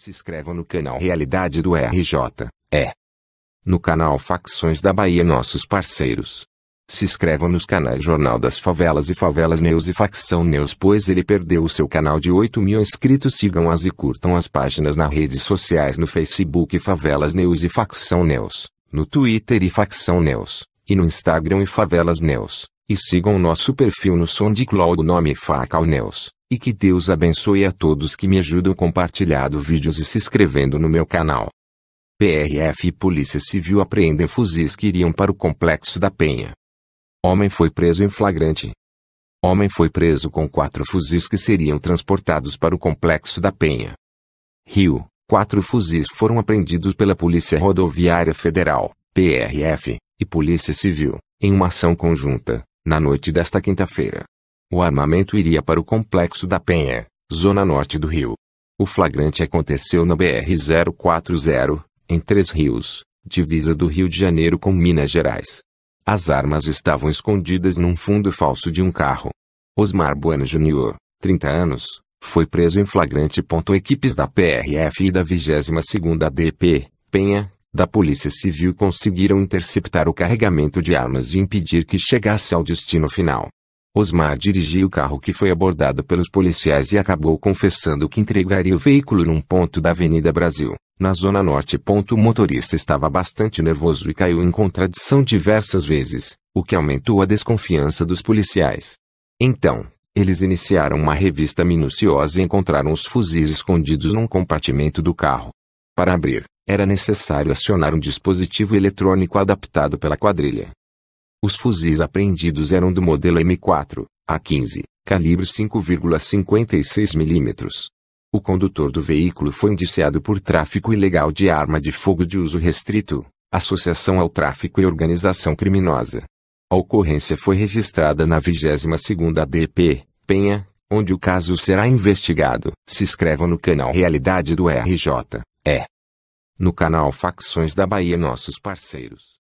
Se inscrevam no canal Realidade do RJ. É. No canal Facções da Bahia, nossos parceiros. Se inscrevam nos canais Jornal das Favelas e Favelas News e Facção News, pois ele perdeu o seu canal de 8 mil inscritos. Sigam-as e curtam as páginas nas redes sociais no Facebook Favelas News e Facção News, no Twitter e Facção News, e no Instagram e Favelas News. E sigam o nosso perfil no SoundCloud, o nome é Facal News. E que Deus abençoe a todos que me ajudam compartilhando vídeos e se inscrevendo no meu canal. PRF e Polícia Civil apreendem fuzis que iriam para o Complexo da Penha. Homem foi preso em flagrante. Homem foi preso com quatro fuzis que seriam transportados para o Complexo da Penha. Rio, quatro fuzis foram apreendidos pela Polícia Rodoviária Federal, PRF, e Polícia Civil, em uma ação conjunta, na noite desta quinta-feira. O armamento iria para o Complexo da Penha, zona norte do Rio. O flagrante aconteceu na BR-040, em Três Rios, divisa do Rio de Janeiro com Minas Gerais. As armas estavam escondidas num fundo falso de um carro. Osmar Bueno Jr., 30 anos, foi preso em flagrante. Equipes da PRF e da 22ª DP, Penha, da Polícia Civil conseguiram interceptar o carregamento de armas e impedir que chegasse ao destino final. Osmar dirigia o carro que foi abordado pelos policiais e acabou confessando que entregaria o veículo num ponto da Avenida Brasil, na Zona Norte. O motorista estava bastante nervoso e caiu em contradição diversas vezes, o que aumentou a desconfiança dos policiais. Então, eles iniciaram uma revista minuciosa e encontraram os fuzis escondidos num compartimento do carro. Para abrir, era necessário acionar um dispositivo eletrônico adaptado pela quadrilha. Os fuzis apreendidos eram do modelo M4, A15, calibre 5,56 mm. O condutor do veículo foi indiciado por tráfico ilegal de arma de fogo de uso restrito, associação ao tráfico e organização criminosa. A ocorrência foi registrada na 22ª DP, Penha, onde o caso será investigado. Se inscrevam no canal Realidade do RJ. É. No canal Facções da Bahia nossos parceiros.